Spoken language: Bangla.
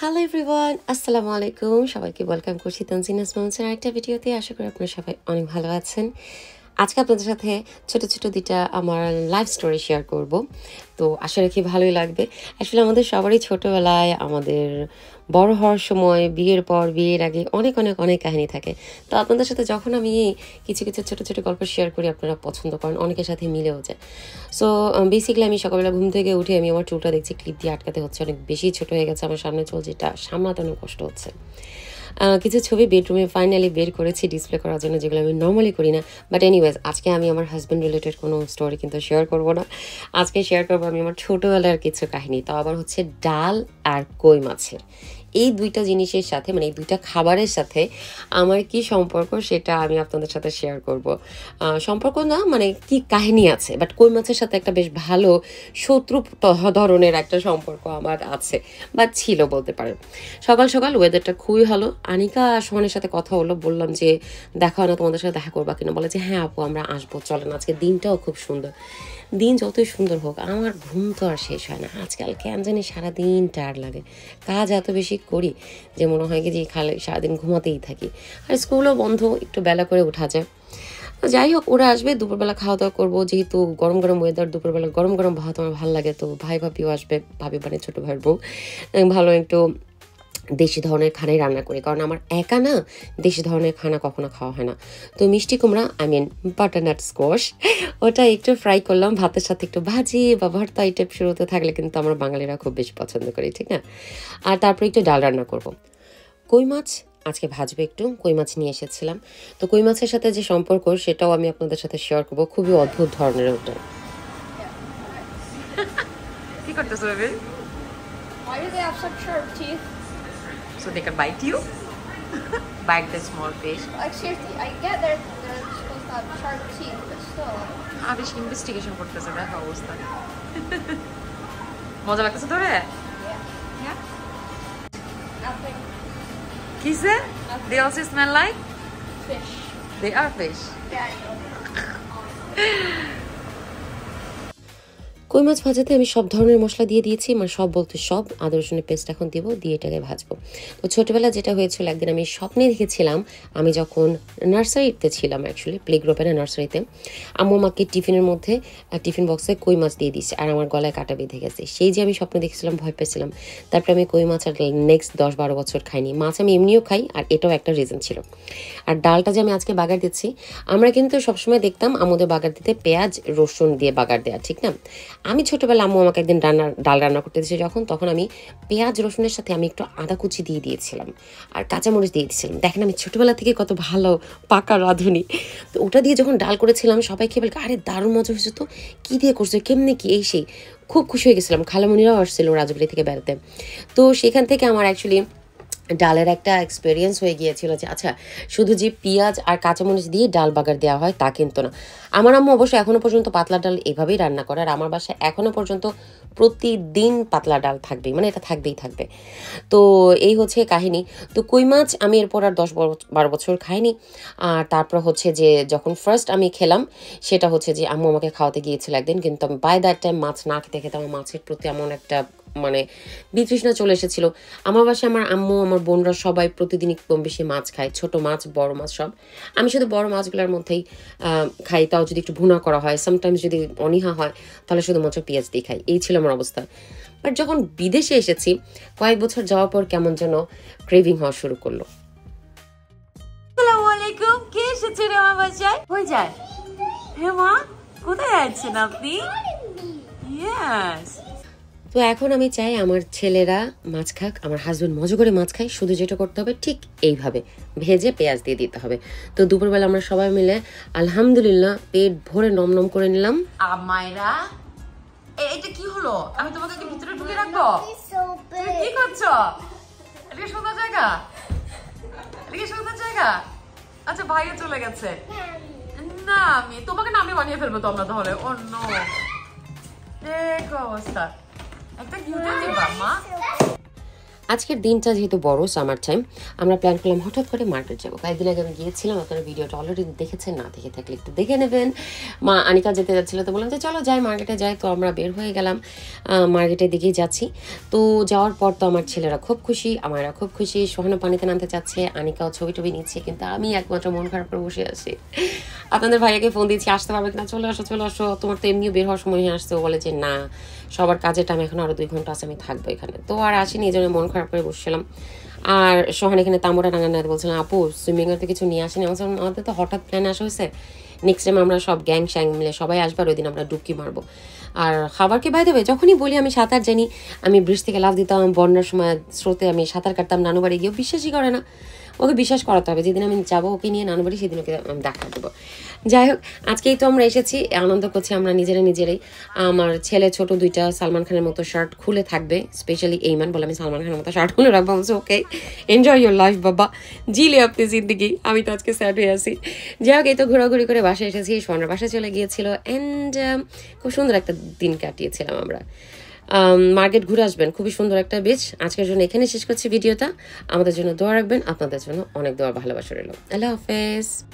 হ্যালো এভরিওয়ান আসসালামু আলাইকুম সবাইকে ওয়েলকাম করছি তানজিনাস মোহাম্মদের আরেকটা ভিডিওতে আশা করি আপনারা সবাই অনেক ভালো আছেন আজকে আপনাদের সাথে ছোট ছোট দুইটা আমার লাইফ স্টোরি শেয়ার করব তো আশা রাখি ভালোই লাগবে আসলে আমাদের সবারই ছোটোবেলায় আমাদের বড় হওয়ার সময় বিয়ের পর বিয়ের আগে অনেক অনেক অনেক কাহিনী থাকে তো আপনাদের সাথে যখন আমি কিছু কিছু ছোট ছোট গল্প শেয়ার করি আপনারা পছন্দ করেন অনেকের সাথে মিলেও যায় সো বেসিক্যালি um, আমি সকালবেলা ঘুম থেকে উঠে আমি আমার চুলটা দেখছি ক্লিপ দিয়ে আটকাতে হচ্ছে অনেক বেশি ছোট হয়ে গেছে আমার সামনে চলছে যেটা সামলাতে অনেক কষ্ট হচ্ছে কিছু ছবি বেডরুমে ফাইনালি বের করেছি ডিসপ্লে করার জন্য যেগুলো আমি নর্মালি করি না বাট এনিওয়েজ আজকে আমি আমার হাজব্যান্ড রিলেটেড কোনো স্টোরি কিন্তু শেয়ার করবো না আজকে শেয়ার করবো আমি আমার ছোটোবেলার কিছু কাহিনী তো আবার হচ্ছে ডাল আর কই মাছের এই দুইটা জিনিসের সাথে মানে এই দুইটা খাবারের সাথে আমার কি সম্পর্ক সেটা আমি আপনাদের সাথে শেয়ার করব সম্পর্ক না মানে কি কাহিনী আছে বাট কই মাছের সাথে একটা বেশ ভালো শত্রু ধরনের একটা সম্পর্ক আমার আছে বা ছিল বলতে পারেন সকাল সকাল ওয়েদারটা খুবই ভালো আনিকা সোহানের সাথে কথা হলো বললাম যে দেখা হয় না তোমাদের সাথে দেখা করবা কিনা বলে যে হ্যাঁ আপু আমরা আসবো চলেন আজকে দিনটাও খুব সুন্দর দিন যতই সুন্দর হোক আমার ঘুম তো আর শেষ হয় না আজকাল কেন জানি সারাদিন টায়ার লাগে কাজ এত বেশি করি যে মনে হয় কি যে খালে সারাদিন ঘুমাতেই থাকি আর স্কুলও বন্ধ একটু বেলা করে উঠা যায় যাই হোক ওরা আসবে দুপুরবেলা খাওয়া দাওয়া করবো যেহেতু গরম গরম ওয়েদার দুপুরবেলা গরম গরম ভাত আমার ভালো লাগে তো ভাই ভাবিও আসবে ভাবি মানে ছোটো ভাইয়ের বউ ভালো একটু দেশি ধরনের খানাই রান্না করি কারণ আমার একা না দেশি ধরনের খানা কখনো খাওয়া হয় না তো মিষ্টি কুমড়া আই মিন বাটারনাট স্কোয়াশ ওটা একটু ফ্রাই করলাম ভাতের সাথে একটু ভাজি বা ভর্তা এই টাইপ শুরুতে থাকলে কিন্তু আমরা বাঙালিরা খুব বেশি পছন্দ করি ঠিক না আর তারপরে একটু ডাল রান্না করব কই মাছ আজকে ভাজবে একটু কই মাছ নিয়ে এসেছিলাম তো কই মাছের সাথে যে সম্পর্ক সেটাও আমি আপনাদের সাথে শেয়ার করবো খুবই অদ্ভুত ধরনের ওটা কি করতেছো so they can bite you. bite the small fish. Actually, I get that sharp teeth, but still. I'm just investigating what was that. How was that? Yeah. Yeah? Nothing. Kiss it? They also smell like? Fish. They are fish. কই মাছ ভাজাতে আমি সব ধরনের মশলা দিয়ে দিয়েছি মানে সব বলতে সব আদা রসুনের পেস্ট এখন দেবো দিয়ে এটাকে ভাজবো তো ছোটোবেলা যেটা হয়েছিল একদিন আমি স্বপ্নে দেখেছিলাম আমি যখন নার্সারিতে ছিলাম অ্যাকচুয়ালি প্লে গ্রুপে না নার্সারিতে আম্মু মাকে টিফিনের মধ্যে টিফিন বক্সে কই মাছ দিয়ে দিয়েছে আর আমার গলায় কাটা বেঁধে গেছে সেই যে আমি স্বপ্নে দেখেছিলাম ভয় পেয়েছিলাম তারপরে আমি কই মাছ আর নেক্সট দশ বারো বছর খাইনি মাছ আমি এমনিও খাই আর এটাও একটা রিজন ছিল আর ডালটা যে আমি আজকে বাগার দিচ্ছি আমরা কিন্তু সবসময় দেখতাম আমাদের বাগার দিতে পেঁয়াজ রসুন দিয়ে বাগার দেওয়া ঠিক না আমি ছোটোবেলা আম্মু আমাকে একদিন রান্না ডাল রান্না করতে দিয়েছে যখন তখন আমি পেঁয়াজ রসুনের সাথে আমি একটু আদা কুচি দিয়ে দিয়েছিলাম আর কাঁচামরিচ দিয়ে দিয়েছিলাম দেখেন আমি ছোটোবেলা থেকে কত ভালো পাকা রাঁধুনি তো ওটা দিয়ে যখন ডাল করেছিলাম সবাই খেয়ে বলকে আরে দারুণ মজা হয়েছে তো কী দিয়ে করছো কেমনি কি এই সেই খুব খুশি হয়ে গেছিলাম খালামুনিরাও আসছিল রাজবাড়ি থেকে বেড়াতে তো সেখান থেকে আমার অ্যাকচুয়ালি ডালের একটা এক্সপেরিয়েন্স হয়ে গিয়েছিল যে আচ্ছা শুধু যে পেঁয়াজ আর কাঁচামরিচ দিয়ে ডাল বাগার দেওয়া হয় তা কিন্তু না আমার আম্মু অবশ্য এখনও পর্যন্ত পাতলা ডাল এভাবেই রান্না করে আর আমার বাসায় এখনও পর্যন্ত প্রতিদিন পাতলা ডাল থাকবেই মানে এটা থাকবেই থাকবে তো এই হচ্ছে কাহিনী তো কই মাছ আমি এরপর আর দশ বারো বছর খাইনি আর তারপর হচ্ছে যে যখন ফার্স্ট আমি খেলাম সেটা হচ্ছে যে আম্মু আমাকে খাওয়াতে গিয়েছিল একদিন কিন্তু আমি বাই দ্যাট টাইম মাছ না খেতে খেতে আমার মাছের প্রতি এমন একটা মানে বিতৃষ্ণা চলে এসেছিল আমার বাসায় আমার আম্মু আমার বোনরা সবাই প্রতিদিনই কম বেশি মাছ খায় ছোট মাছ বড় মাছ সব আমি শুধু বড় মাছগুলোর মধ্যেই খাই তাও যদি একটু ভুনা করা হয় সামটাইমস যদি অনীহা হয় তাহলে শুধু মাছ পেঁয়াজ দিয়ে খাই এই ছিল আমার অবস্থা বাট যখন বিদেশে এসেছি কয়েক বছর যাওয়ার পর কেমন যেন ক্রেভিং হওয়া শুরু করলো কোথায় আছেন আপনি তো এখন আমি চাই আমার ছেলেরা মাছ খাক আমার হাজব্যান্ড মজা করে মাছ খায় শুধু যেটা করতে হবে ঠিক এইভাবে ভেজে পেঁয়াজ দিয়ে দিতে হবে তো দুপুরবেলা আমরা সবাই মিলে আলহামদুলিল্লাহ পেট ভরে নম নম করে নিলাম মায়েরা এটা কি হলো আমি তোমাকে ভিতরে ঢুকে রাখবো কি করছো জায়গা জায়গা আচ্ছা ভাইয়া চলে গেছে না আমি তোমাকে না আমি বানিয়ে ফেলবো তো আমরা তাহলে অন্য oh, অবস্থা Это не вот эти бама. আজকের দিনটা যেহেতু বড় সামার টাইম আমরা প্ল্যান করলাম হঠাৎ করে মার্কেট যাবো কয়েকদিন আগে আমি গিয়েছিলাম আপনারা ভিডিওটা অলরেডি দেখেছেন না দেখে থাকলে একটু দেখে নেবেন মা আনিকা যেতে যাচ্ছিলো তো বললাম যে চলো যাই মার্কেটে যাই তো আমরা বের হয়ে গেলাম মার্কেটের দিকেই যাচ্ছি তো যাওয়ার পর তো আমার ছেলেরা খুব খুশি আমারা খুব খুশি সোহানো পানিতে নামতে চাচ্ছে আনিকাও ছবি টবি নিচ্ছে কিন্তু আমি একমাত্র মন খারাপ করে বসে আছি আপনাদের ভাইয়াকে ফোন দিয়েছি আসতে পারবে কিনা চলে আসো চলে আসো তোমার তো এমনিও বের হওয়ার সময় আসতে বলে যে না সবার কাজের টাইম এখন আরও দুই ঘন্টা আছে আমি থাকবো এখানে তো আর আসিনি এই জন্য মন খারাপ করে বসছিলাম আর সোহান এখানে তামোটা টাঙানো বলছিলাম আপু সুইমিং তো কিছু নিয়ে আসেনি আমার আমাদের তো হঠাৎ প্ল্যান আসা হয়েছে নেক্সট টাইম আমরা সব গ্যাং শ্যাং মিলে সবাই আসবার ওই দিন আমরা ডুবকি মারবো আর খাবারকে বাইতে হবে যখনই বলি আমি সাঁতার জানি আমি ব্রিজ থেকে লাভ দিতাম বন্যার সময় স্রোতে আমি সাঁতার কাটতাম নানুবাড়ি গিয়েও বিশ্বাসই করে না ওকে বিশ্বাস করাতে হবে যেদিন আমি যাবো ওকে নিয়ে নানু বাড়ি সেদিন ওকে আমি দেখা দেবো যাই হোক আজকেই তো আমরা এসেছি আনন্দ করছি আমরা নিজেরা নিজেরাই আমার ছেলে ছোট দুইটা সালমান খানের মতো শার্ট খুলে থাকবে স্পেশালি এইমান বলে আমি সালমান খানের মতো শার্ট খুলে রাখবো বলছি ওকে এনজয় ইয়োর লাইফ বাবা জিলে আপনি জিন্দিগি আমি তো আজকে স্যাড হয়ে আছি যাই হোক এই তো ঘোরাঘুরি করে বাসায় এসেছি সোনার বাসায় চলে গিয়েছিল অ্যান্ড খুব সুন্দর একটা দিন কাটিয়েছিলাম আমরা মার্কেট ঘুরে আসবেন খুবই সুন্দর একটা বীজ আজকের জন্য এখানে শেষ করছি ভিডিওটা আমাদের জন্য দোয়া রাখবেন আপনাদের জন্য অনেক দোয়া ভালোবাসা রইল আল্লাহ হাফেজ